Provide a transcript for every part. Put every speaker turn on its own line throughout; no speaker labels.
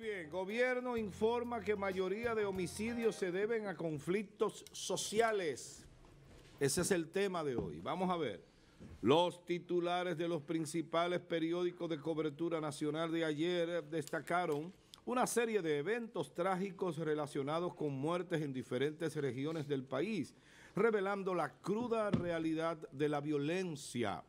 bien, gobierno informa que mayoría de homicidios se deben a conflictos sociales. Ese es el tema de hoy. Vamos a ver. Los titulares de los principales periódicos de cobertura nacional de ayer destacaron una serie de eventos trágicos relacionados con muertes en diferentes regiones del país, revelando la cruda realidad de la violencia.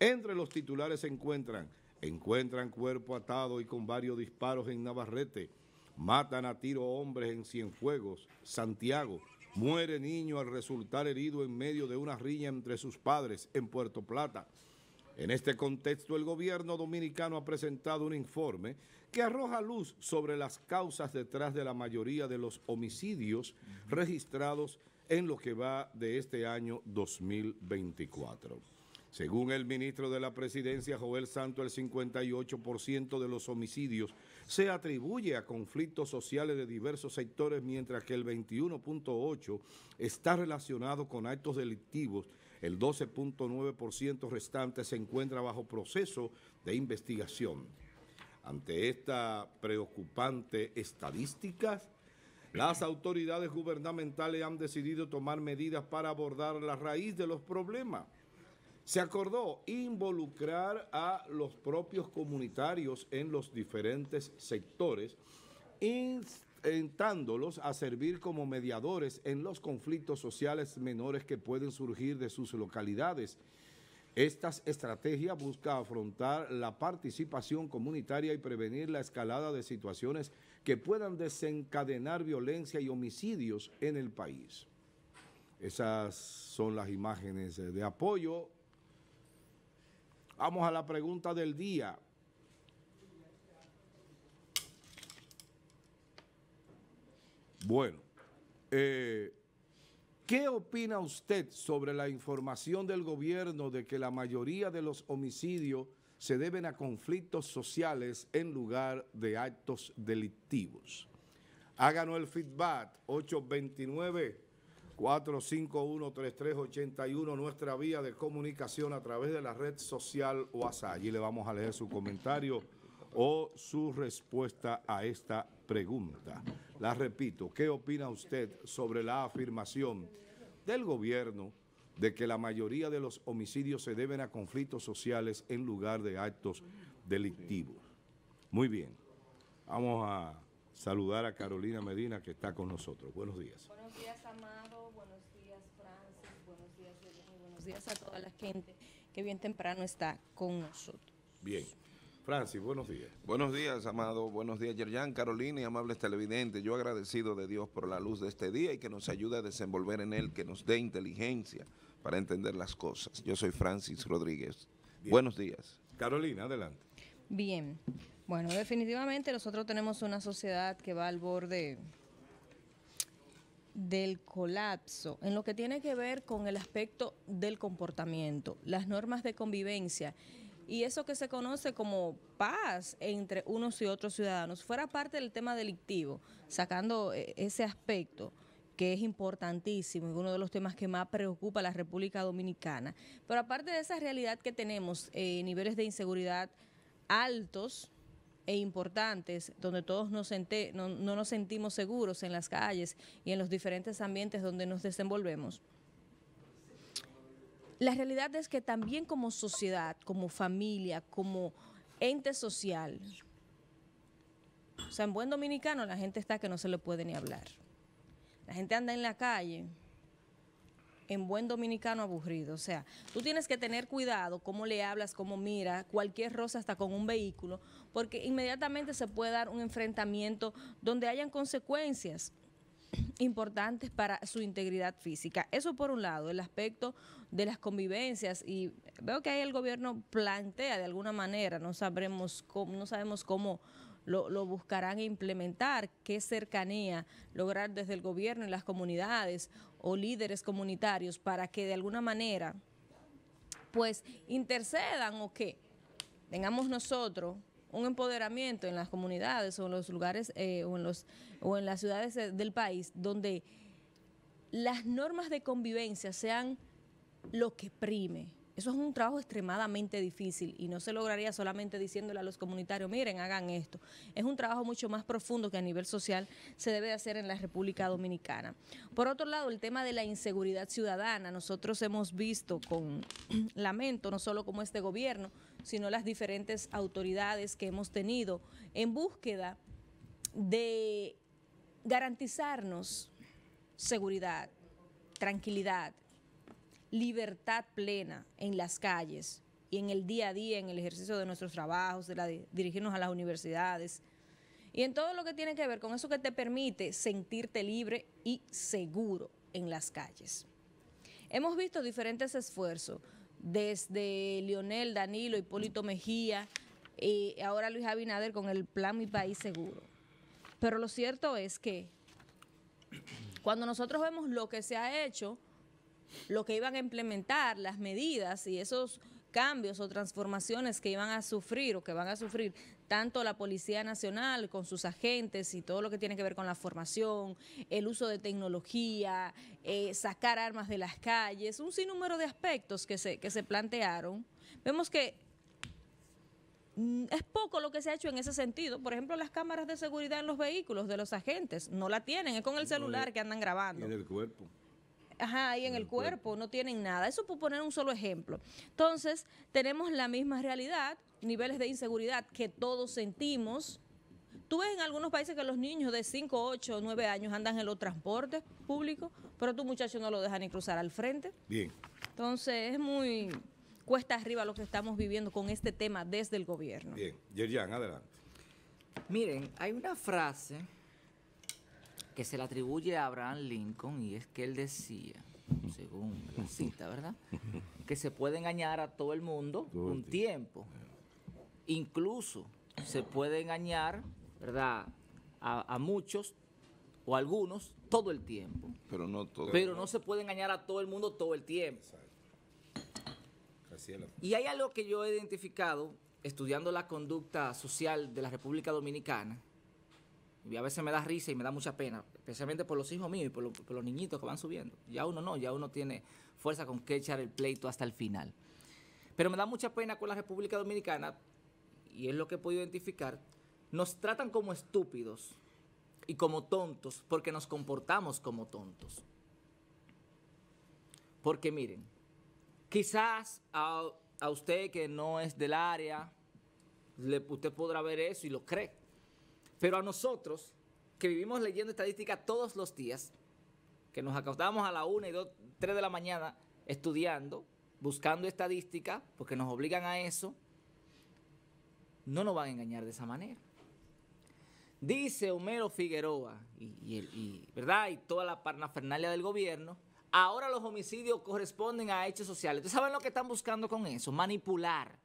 Entre los titulares se encuentran Encuentran cuerpo atado y con varios disparos en Navarrete. Matan a tiro hombres en Cienfuegos, Santiago. Muere niño al resultar herido en medio de una riña entre sus padres en Puerto Plata. En este contexto, el gobierno dominicano ha presentado un informe que arroja luz sobre las causas detrás de la mayoría de los homicidios registrados en lo que va de este año 2024. Según el ministro de la Presidencia, Joel Santo, el 58% de los homicidios se atribuye a conflictos sociales de diversos sectores, mientras que el 21.8% está relacionado con actos delictivos. El 12.9% restante se encuentra bajo proceso de investigación. Ante esta preocupante estadística, las autoridades gubernamentales han decidido tomar medidas para abordar la raíz de los problemas se acordó involucrar a los propios comunitarios en los diferentes sectores, intentándolos a servir como mediadores en los conflictos sociales menores que pueden surgir de sus localidades. Esta estrategia busca afrontar la participación comunitaria y prevenir la escalada de situaciones que puedan desencadenar violencia y homicidios en el país. Esas son las imágenes de apoyo Vamos a la pregunta del día. Bueno, eh, ¿qué opina usted sobre la información del gobierno de que la mayoría de los homicidios se deben a conflictos sociales en lugar de actos delictivos? Háganos el feedback 829 451-3381, nuestra vía de comunicación a través de la red social WhatsApp. Allí le vamos a leer su comentario o su respuesta a esta pregunta. La repito, ¿qué opina usted sobre la afirmación del gobierno de que la mayoría de los homicidios se deben a conflictos sociales en lugar de actos delictivos? Muy bien, vamos a saludar a Carolina Medina que está con nosotros. Buenos días.
Buenos días, Amado buenos días a toda la gente que bien temprano está con nosotros.
Bien. Francis, buenos días. Buenos días, amado. Buenos días, Yerjan, Carolina y amables televidentes. Yo agradecido de Dios por la luz de este día y que nos ayude a desenvolver en él, que nos dé inteligencia para entender las cosas. Yo soy Francis Rodríguez. Buenos días. Carolina, adelante.
Bien. Bueno, definitivamente nosotros tenemos una sociedad que va al borde del colapso en lo que tiene que ver con el aspecto del comportamiento, las normas de convivencia y eso que se conoce como paz entre unos y otros ciudadanos, fuera parte del tema delictivo, sacando eh, ese aspecto que es importantísimo y uno de los temas que más preocupa a la República Dominicana. Pero aparte de esa realidad que tenemos, eh, niveles de inseguridad altos, e importantes, donde todos nos no, no nos sentimos seguros en las calles y en los diferentes ambientes donde nos desenvolvemos. La realidad es que también como sociedad, como familia, como ente social, o sea, en buen dominicano la gente está que no se le puede ni hablar. La gente anda en la calle en buen dominicano aburrido. O sea, tú tienes que tener cuidado cómo le hablas, cómo mira, cualquier rosa hasta con un vehículo, porque inmediatamente se puede dar un enfrentamiento donde hayan consecuencias importantes para su integridad física. Eso por un lado, el aspecto de las convivencias y veo que ahí el gobierno plantea de alguna manera, no sabremos cómo, no sabemos cómo lo, buscarán implementar, qué cercanía lograr desde el gobierno en las comunidades o líderes comunitarios para que de alguna manera pues intercedan o que tengamos nosotros un empoderamiento en las comunidades o en los lugares eh, o, en o en las ciudades del país donde las normas de convivencia sean lo que prime eso es un trabajo extremadamente difícil y no se lograría solamente diciéndole a los comunitarios, miren, hagan esto. Es un trabajo mucho más profundo que a nivel social se debe hacer en la República Dominicana. Por otro lado, el tema de la inseguridad ciudadana. Nosotros hemos visto con lamento, no solo como este gobierno, sino las diferentes autoridades que hemos tenido en búsqueda de garantizarnos seguridad, tranquilidad, libertad plena en las calles y en el día a día, en el ejercicio de nuestros trabajos, de, dirigirnos a las universidades y en todo lo que tiene que ver con eso que te permite sentirte libre y seguro en las calles. Hemos visto diferentes esfuerzos, desde Lionel, Danilo, Hipólito Mejía, y ahora Luis Abinader con el plan Mi País Seguro. Pero lo cierto es que cuando nosotros vemos lo que se ha hecho, lo que iban a implementar, las medidas y esos cambios o transformaciones que iban a sufrir o que van a sufrir tanto la Policía Nacional con sus agentes y todo lo que tiene que ver con la formación, el uso de tecnología, eh, sacar armas de las calles, un sinnúmero de aspectos que se, que se plantearon. Vemos que mm, es poco lo que se ha hecho en ese sentido. Por ejemplo, las cámaras de seguridad en los vehículos de los agentes no la tienen, es con el celular que andan grabando. en el cuerpo ajá, ahí en el cuerpo, no tienen nada. Eso por poner un solo ejemplo. Entonces, tenemos la misma realidad, niveles de inseguridad que todos sentimos. Tú ves en algunos países que los niños de 5, 8, 9 años andan en los transportes públicos, pero tú muchacho no lo dejan ni cruzar al frente. Bien. Entonces, es muy cuesta arriba lo que estamos viviendo con este tema desde el gobierno.
Bien, Yerian, adelante.
Miren, hay una
frase que se le atribuye a Abraham Lincoln y es que él decía, según la cita, ¿verdad? Que se puede engañar a todo el mundo un tiempo. Incluso se puede engañar, ¿verdad? A, muchos o algunos todo el tiempo. Pero no todo. Pero no se puede engañar a todo el mundo todo el tiempo. Y hay algo que yo he identificado estudiando la conducta social de la República Dominicana y a veces me da risa y me da mucha pena, especialmente por los hijos míos y por, los niñitos que van subiendo. Ya uno no, ya uno tiene fuerza con que echar el pleito hasta el final. Pero me da mucha pena con la República Dominicana, y es lo que he podido identificar, nos tratan como estúpidos y como tontos porque nos comportamos como tontos. Porque miren, quizás a, usted que no es del área, le, usted podrá ver eso y lo cree pero a nosotros, que vivimos leyendo estadísticas todos los días, que nos acostamos a la 1 y 2, 3 de la mañana estudiando, buscando estadísticas, porque nos obligan a eso, no nos van a engañar de esa manera. Dice Homero Figueroa, y, ¿verdad? y toda la parnafernalia del gobierno, ahora los homicidios corresponden a hechos sociales. ¿Ustedes saben lo que están buscando con eso? Manipular.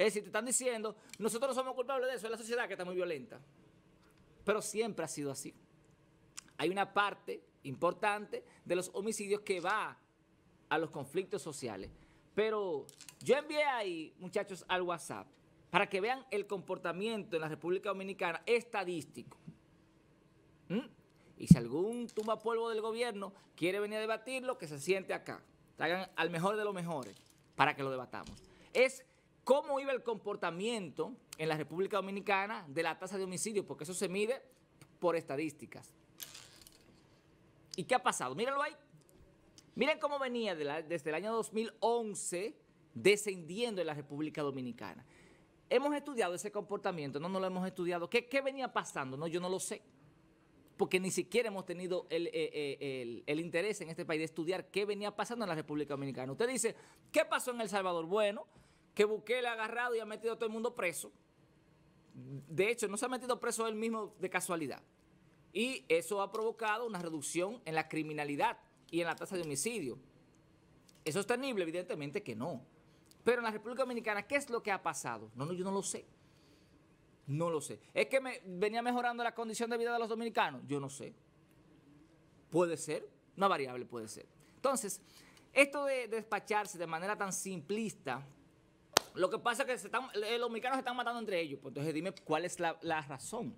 Es decir, te están diciendo, nosotros no somos culpables de eso, es la sociedad que está muy violenta. Pero siempre ha sido así. Hay una parte importante de los homicidios que va a los conflictos sociales. Pero yo envié ahí, muchachos, al WhatsApp, para que vean el comportamiento en la República Dominicana estadístico. ¿Mm? Y si algún tumba polvo del gobierno quiere venir a debatirlo, que se siente acá. Traigan al mejor de los mejores para que lo debatamos. Es cómo iba el comportamiento en la República Dominicana de la tasa de homicidio, porque eso se mide por estadísticas. ¿Y qué ha pasado? Mírenlo ahí. Miren cómo venía desde el año 2011 descendiendo en la República Dominicana. Hemos estudiado ese comportamiento, no, no lo hemos estudiado. ¿Qué, venía pasando? No, yo no lo sé. Porque ni siquiera hemos tenido eh, eh, el, interés en este país de estudiar qué venía pasando en la República Dominicana. Usted dice, ¿qué pasó en El Salvador? Bueno, que Bukele ha agarrado y ha metido a todo el mundo preso. De hecho, no se ha metido preso él mismo de casualidad. Y eso ha provocado una reducción en la criminalidad y en la tasa de homicidio. ¿Es sostenible? Evidentemente que no. Pero en la República Dominicana, ¿qué es lo que ha pasado? No, no, yo no lo sé. No lo sé. ¿Es que venía mejorando la condición de vida de los dominicanos? Yo no sé. Puede ser. Una variable puede ser. Entonces, esto de despacharse de manera tan simplista lo que pasa es que eh, los mexicanos se están matando entre ellos. Pues entonces dime cuál es la razón.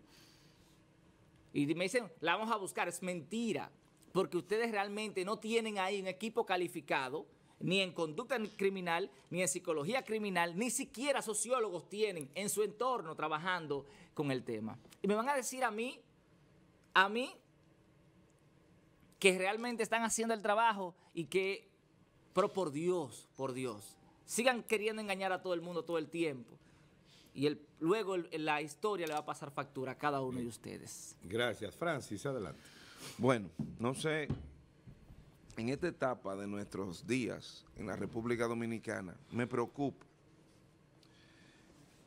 Y me dicen, la vamos a buscar. Es mentira. Porque ustedes realmente no tienen ahí un equipo calificado, ni en conducta criminal, ni en psicología criminal, ni siquiera sociólogos tienen en su entorno trabajando con el tema. Y me van a decir a mí, a mí, que realmente están haciendo el trabajo y que, pero por Dios, por Dios, sigan queriendo engañar a todo el mundo todo el tiempo. Y luego la historia le va a pasar factura a cada uno de ustedes.
Gracias. Francis, adelante. Bueno, no sé, en esta etapa de nuestros días en la República Dominicana, me preocupa.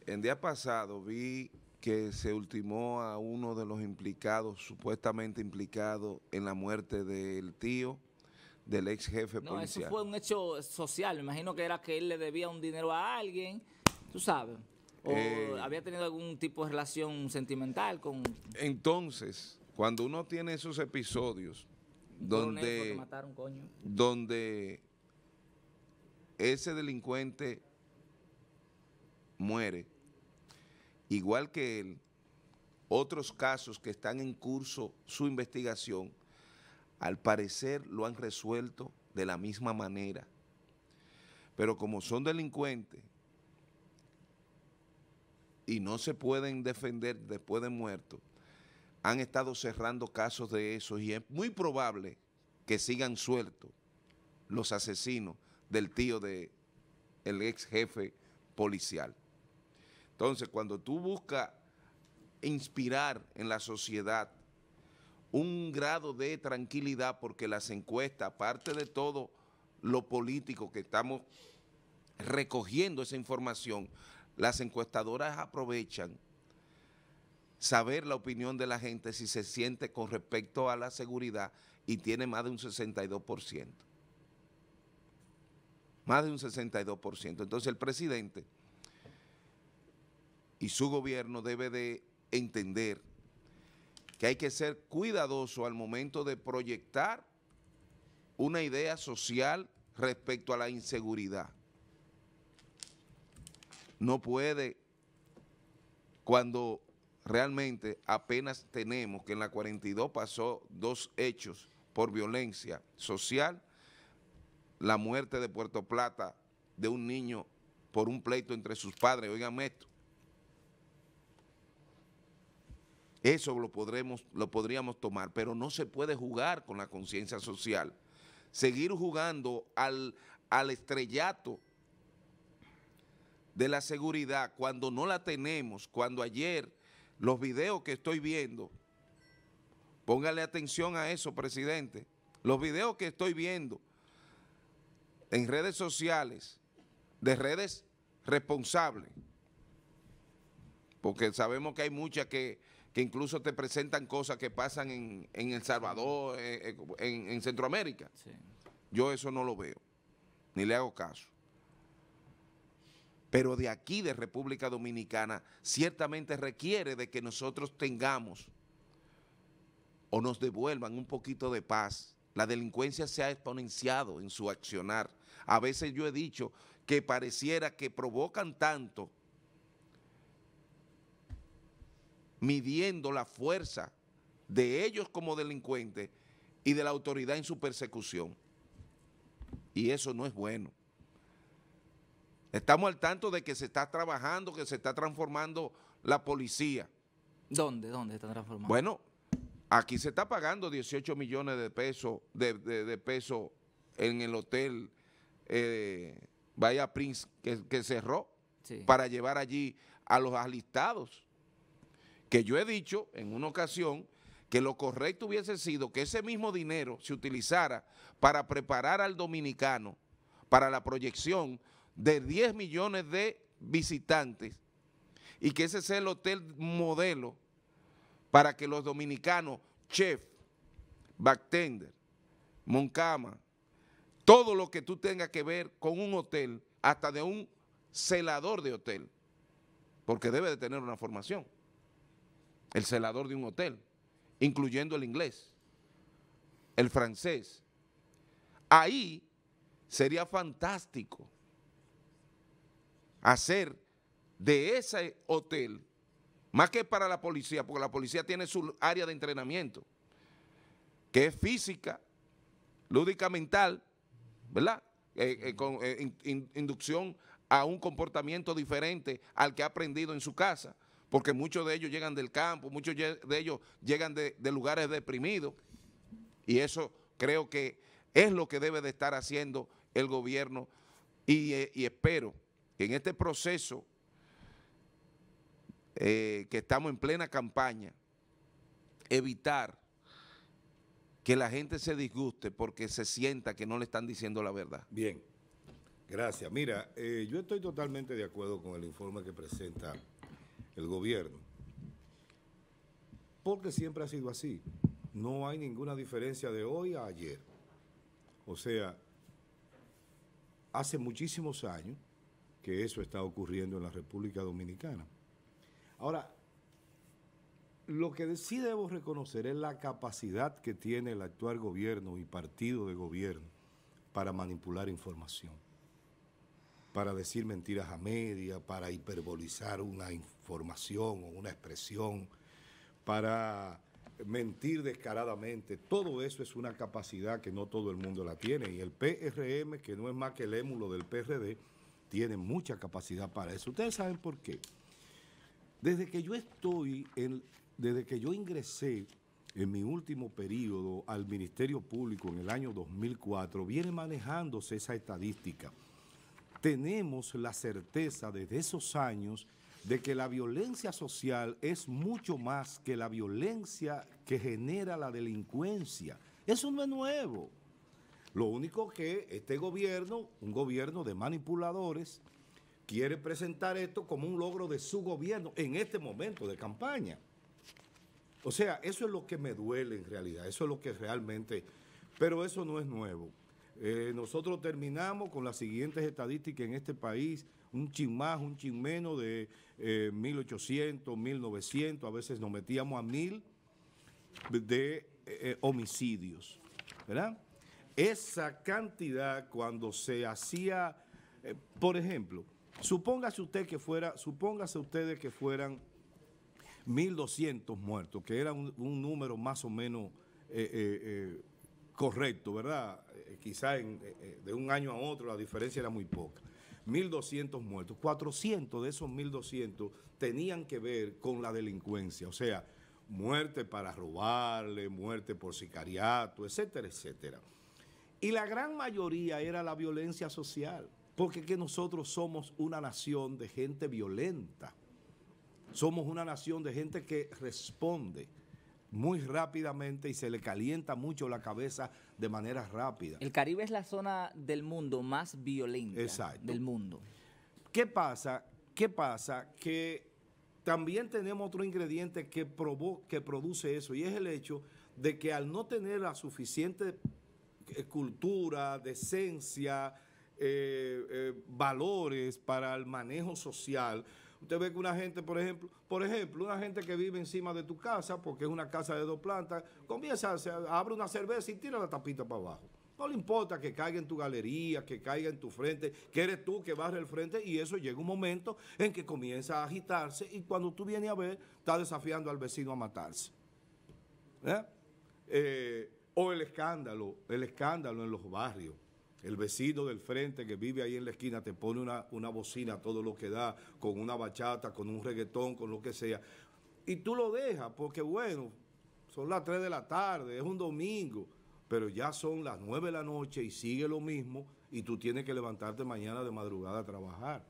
El día pasado vi que se ultimó a uno de los implicados, supuestamente implicado en la muerte del tío del ex jefe policial. No, eso fue
un hecho social. Me imagino que era que él le debía un dinero a alguien, tú sabes.
O eh, había tenido algún tipo de relación sentimental con... Entonces, cuando uno tiene esos episodios donde, donde ese delincuente muere, igual que él, otros casos que están en curso su investigación al parecer lo han resuelto de la misma manera. Pero como son delincuentes y no se pueden defender después de muertos, han estado cerrando casos de esos y es muy probable que sigan sueltos los asesinos del tío del el ex jefe policial. Entonces, cuando tú buscas inspirar en la sociedad un grado de tranquilidad porque las encuestas, aparte de todo lo político que estamos recogiendo esa información, las encuestadoras aprovechan saber la opinión de la gente si se siente con respecto a la seguridad y tiene más de un 62%. Más de un 62%. Entonces el presidente y su gobierno debe de entender hay que ser cuidadoso al momento de proyectar una idea social respecto a la inseguridad. No puede, cuando realmente apenas tenemos que en la 42 pasó dos hechos por violencia social, la muerte de Puerto Plata de un niño por un pleito entre sus padres, oigan esto, Eso lo, podremos, lo podríamos tomar, pero no se puede jugar con la conciencia social. Seguir jugando al, al estrellato de la seguridad cuando no la tenemos, cuando ayer los videos que estoy viendo, póngale atención a eso, presidente, los videos que estoy viendo en redes sociales, de redes responsables, porque sabemos que hay muchas que que incluso te presentan cosas que pasan en, El Salvador, eh, eh, en, Centroamérica. Yo eso no lo veo, ni le hago caso. Pero de aquí, de República Dominicana, ciertamente requiere de que nosotros tengamos o nos devuelvan un poquito de paz. La delincuencia se ha exponenciado en su accionar. A veces yo he dicho que pareciera que provocan tanto midiendo la fuerza de ellos como delincuentes y de la autoridad en su persecución. Y eso no es bueno. Estamos al tanto de que se está trabajando, que se está transformando la policía. ¿Dónde? ¿Dónde está transformando? Bueno, aquí se está pagando 18 millones de pesos de, de, en el hotel eh, Bahía Prince que, cerró para llevar allí a los alistados que yo he dicho en una ocasión que lo correcto hubiese sido que ese mismo dinero se utilizara para preparar al dominicano para la proyección de 10 millones de visitantes y que ese sea el hotel modelo para que los dominicanos, chef, bartender, moncama, todo lo que tú tengas que ver con un hotel, hasta de un celador de hotel, porque debe de tener una formación el celador de un hotel, incluyendo el inglés, el francés. Ahí sería fantástico hacer de ese hotel, más que para la policía, porque la policía tiene su área de entrenamiento, que es física, lúdica mental, ¿verdad? Eh, eh, con eh, inducción a un comportamiento diferente al que ha aprendido en su casa porque muchos de ellos llegan del campo, muchos de ellos llegan de, lugares deprimidos y eso creo que es lo que debe de estar haciendo el gobierno y, eh, espero que en este proceso eh, que estamos en plena campaña, evitar que la gente se disguste porque se sienta que no le están diciendo la verdad. Bien,
gracias. Mira, eh,
yo estoy totalmente
de acuerdo con el informe que presenta el gobierno. Porque siempre ha sido así. No hay ninguna diferencia de hoy a ayer. O sea, hace muchísimos años que eso está ocurriendo en la República Dominicana. Ahora, lo que sí debo reconocer es la capacidad que tiene el actual gobierno y partido de gobierno para manipular información para decir mentiras a media, para hiperbolizar una información o una expresión, para mentir descaradamente. Todo eso es una capacidad que no todo el mundo la tiene. Y el PRM, que no es más que el émulo del PRD, tiene mucha capacidad para eso. Ustedes saben por qué. Desde que yo estoy, desde que yo ingresé en mi último periodo al Ministerio Público en el año 2004, viene manejándose esa estadística tenemos la certeza desde esos años de que la violencia social es mucho más que la violencia que genera la delincuencia. Eso no es nuevo. Lo único que este gobierno, un gobierno de manipuladores, quiere presentar esto como un logro de su gobierno en este momento de campaña. O sea, eso es lo que me duele en realidad, eso es lo que realmente... Pero eso no es nuevo. Eh, nosotros terminamos con las siguientes estadísticas en este país, un chin más, un chin menos de 1.800, eh, 1.900, a veces nos metíamos a 1.000 de eh, homicidios, ¿verdad? Esa cantidad cuando se hacía, por ejemplo, supóngase usted que fuera, supóngase ustedes que fueran 1.200 muertos, que era un, número más o menos correcto, ¿verdad? Eh, quizá eh, eh, de un año a otro la diferencia era muy poca. 1.200 muertos, 400 de esos 1.200 tenían que ver con la delincuencia, o sea, muerte para robarle, muerte por sicariato, etcétera, etcétera. Y la gran mayoría era la violencia social, porque que nosotros somos una nación de gente violenta, somos una nación de gente que responde muy rápidamente y se le calienta mucho la cabeza de manera rápida. El Caribe es la zona del mundo más violenta del mundo. ¿Qué pasa? ¿Qué pasa? Que también tenemos otro ingrediente que, que produce eso y es el hecho de que al no tener la suficiente eh, cultura, decencia, eh, eh, valores para el manejo social, Usted ve que una gente, por ejemplo, por ejemplo, una gente que vive encima de tu casa, porque es una casa de dos plantas, comienza, a abre una cerveza y tira la tapita para abajo. No le importa que caiga en tu galería, que caiga en tu frente, que eres tú que barre el frente y eso llega un momento en que comienza a agitarse y cuando tú vienes a ver, está desafiando al vecino a matarse. ¿Eh? Eh, o el escándalo, el escándalo en los barrios el vecino del frente que vive ahí en la esquina te pone una, bocina, todo lo que da, con una bachata, con un reggaetón, con lo que sea. Y tú lo dejas porque, bueno, son las 3 de la tarde, es un domingo, pero ya son las 9 de la noche y sigue lo mismo y tú tienes que levantarte mañana de madrugada a trabajar.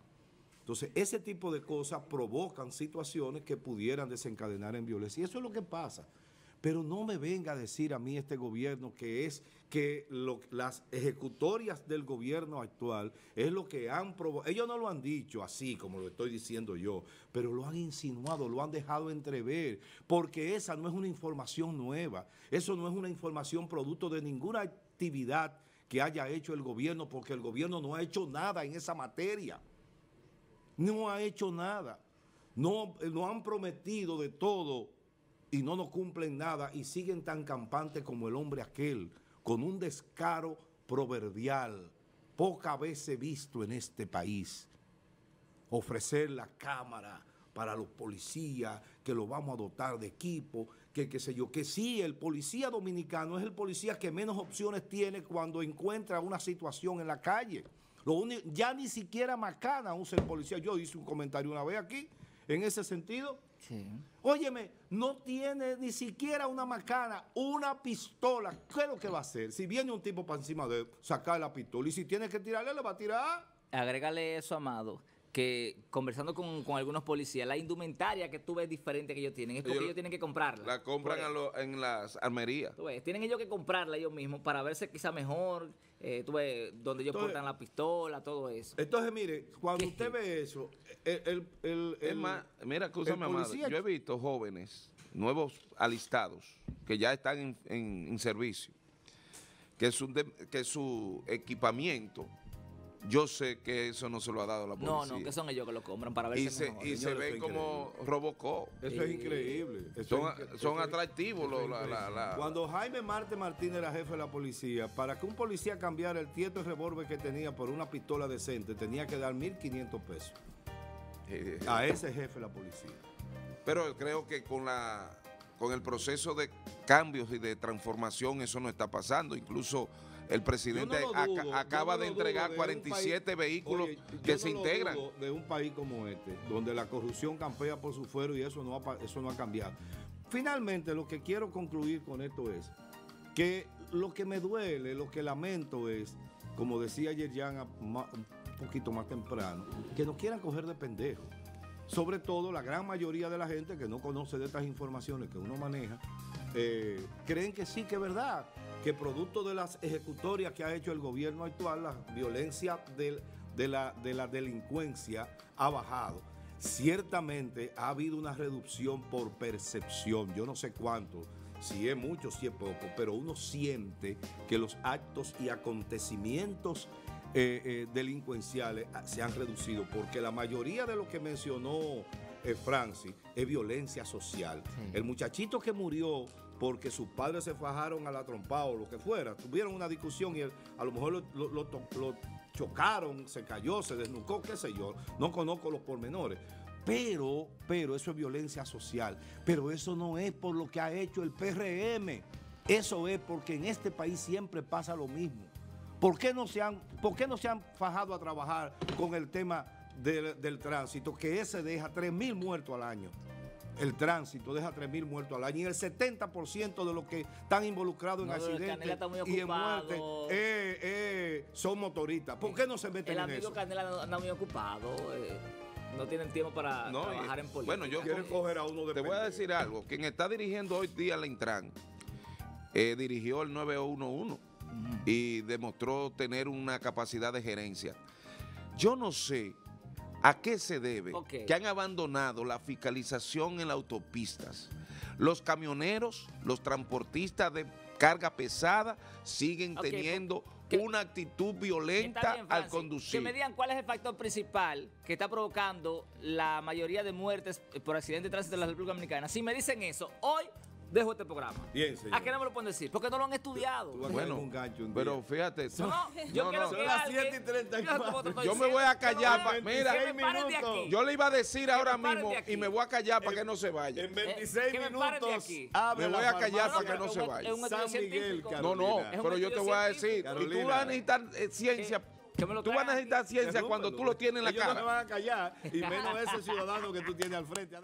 Entonces, ese tipo de cosas provocan situaciones que pudieran desencadenar en violencia. Y eso es lo que pasa. Pero no me venga a decir a mí este gobierno que es que las ejecutorias del gobierno actual es lo que han provocado. Ellos no lo han dicho así como lo estoy diciendo yo, pero lo han insinuado, lo han dejado entrever, porque esa no es una información nueva, eso no es una información producto de ninguna actividad que haya hecho el gobierno, porque el gobierno no ha hecho nada en esa materia. No ha hecho nada. No, no eh, han prometido de todo y no nos cumplen nada y siguen tan campantes como el hombre aquel, con un descaro proverbial, poca vez visto en este país. Ofrecer la cámara para los policías, que lo vamos a dotar de equipo, que qué sé yo, que sí, el policía dominicano es el policía que menos opciones tiene cuando encuentra una situación en la calle. ya ni siquiera Macana usa el policía. Yo hice un comentario una vez aquí en ese sentido. Óyeme, no tiene ni siquiera una macana, una pistola. ¿Qué es lo que va a hacer? Si viene un tipo para encima
de él, sacar la pistola. Y si tiene que tirarle, le va a tirar. Agrégale eso, Amado que conversando con, algunos policías, la indumentaria que tú ves diferente que ellos tienen, es porque ellos, tienen que comprarla.
La compran en las armerías.
tienen ellos que comprarla ellos mismos para verse quizá mejor, eh, ves, donde ellos portan la pistola, todo eso.
Entonces, mire, cuando usted ve
eso, el, mira,
policía... yo he visto jóvenes, nuevos alistados, que ya están en, servicio, que que su equipamiento yo sé que eso no se lo ha dado la policía. No, no, que son
ellos que lo compran para ver si se, Y se ven como robocó.
Eso es increíble. son,
atractivos. Cuando Jaime Marte Martínez era jefe de la policía, para que un policía cambiara el tieto revólver que tenía por una pistola decente, tenía que dar 1.500 pesos.
Eh, a ese jefe de la policía. Pero creo que con la con el proceso de cambios y de transformación eso no está pasando. Incluso el presidente acaba de entregar 47 vehículos que se integran.
De un país como este, donde la corrupción campea por su fuero y eso no, ha, eso no ha cambiado. Finalmente, lo que quiero concluir con esto es que lo que me duele, lo que lamento es, como decía ayer ya un poquito más temprano, que nos quieran coger de pendejo. Sobre todo la gran mayoría de la gente que no conoce de estas informaciones que uno maneja, eh, creen que sí, que es verdad, que producto de las ejecutorias que ha hecho el gobierno actual, la violencia de, la, delincuencia ha bajado. Ciertamente ha habido una reducción por percepción, yo no sé cuánto, si es mucho, si es poco, pero uno siente que los actos y acontecimientos eh, eh, delincuenciales ah, se han reducido, porque la mayoría de lo que mencionó Francis es violencia social. El muchachito que murió porque sus padres se fajaron a la trompa o lo que fuera. Tuvieron una discusión y a lo mejor lo, chocaron, se cayó, se desnucó, qué sé yo. No conozco los pormenores. Pero, pero eso es violencia social. Pero eso no es por lo que ha hecho el PRM. Eso es porque en este país siempre pasa lo mismo. ¿Por qué no se han, no se han fajado a trabajar con el tema del, del tránsito, que ese deja 3.000 muertos al año? El tránsito deja 3.000 muertos al año. Y el 70% de los que están involucrados en accidentes y en eh, eh, son motoristas. ¿Por qué no se meten en eso? El amigo
Canela anda muy ocupado. Eh, no tienen tiempo para trabajar en política. Bueno, yo quiero
coger a uno de Te voy a decir algo. Quien está dirigiendo hoy día la Intran dirigió el 911 y demostró tener una capacidad de gerencia. Yo no sé ¿A qué se debe? Que han abandonado la fiscalización en las autopistas. Los camioneros, los transportistas de carga pesada siguen teniendo pues, una actitud violenta al conducir. Que me
digan cuál es el factor principal que está provocando la mayoría de muertes por accidente de tránsito en la República Dominicana. Si me dicen eso, hoy dejo este programa. Bien, señor. ¿A qué no me lo pueden decir? Porque no lo han estudiado.
bueno,
pero fíjate. No, yo las
Yo, me voy a callar. Pa, mira,
yo le iba a decir ahora mismo y me voy a callar para que no se vaya. En
26 eh, minutos.
Me, voy a callar para que no se vaya. San Miguel, no, no, pero yo te voy a decir. Y eh, tú vas a necesitar ciencia tú vas a necesitar ciencia cuando tú lo tienes en la cara. No me van
a callar y menos ese ciudadano que tú tienes al
frente.